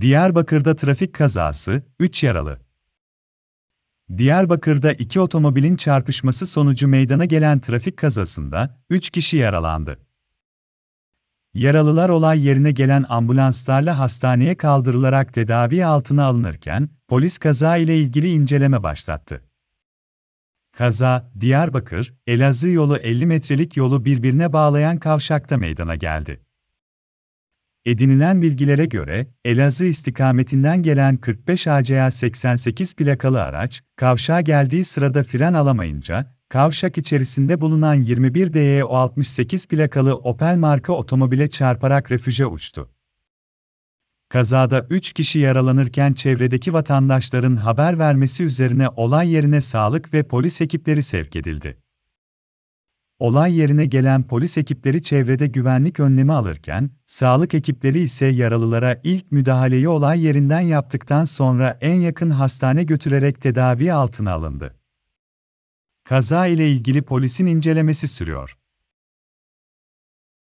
Diyarbakır'da trafik kazası, 3 yaralı. Diyarbakır'da iki otomobilin çarpışması sonucu meydana gelen trafik kazasında 3 kişi yaralandı. Yaralılar olay yerine gelen ambulanslarla hastaneye kaldırılarak tedavi altına alınırken polis kaza ile ilgili inceleme başlattı. Kaza, Diyarbakır, Elazığ yolu 50 metrelik yolu birbirine bağlayan kavşakta meydana geldi. Edinilen bilgilere göre, Elazığ istikametinden gelen 45 ACA 88 plakalı araç, kavşağa geldiği sırada fren alamayınca, kavşak içerisinde bulunan 21 DYO 68 plakalı Opel marka otomobile çarparak refüje uçtu. Kazada 3 kişi yaralanırken çevredeki vatandaşların haber vermesi üzerine olay yerine sağlık ve polis ekipleri sevk edildi. Olay yerine gelen polis ekipleri çevrede güvenlik önlemi alırken, sağlık ekipleri ise yaralılara ilk müdahaleyi olay yerinden yaptıktan sonra en yakın hastane götürerek tedavi altına alındı. Kaza ile ilgili polisin incelemesi sürüyor.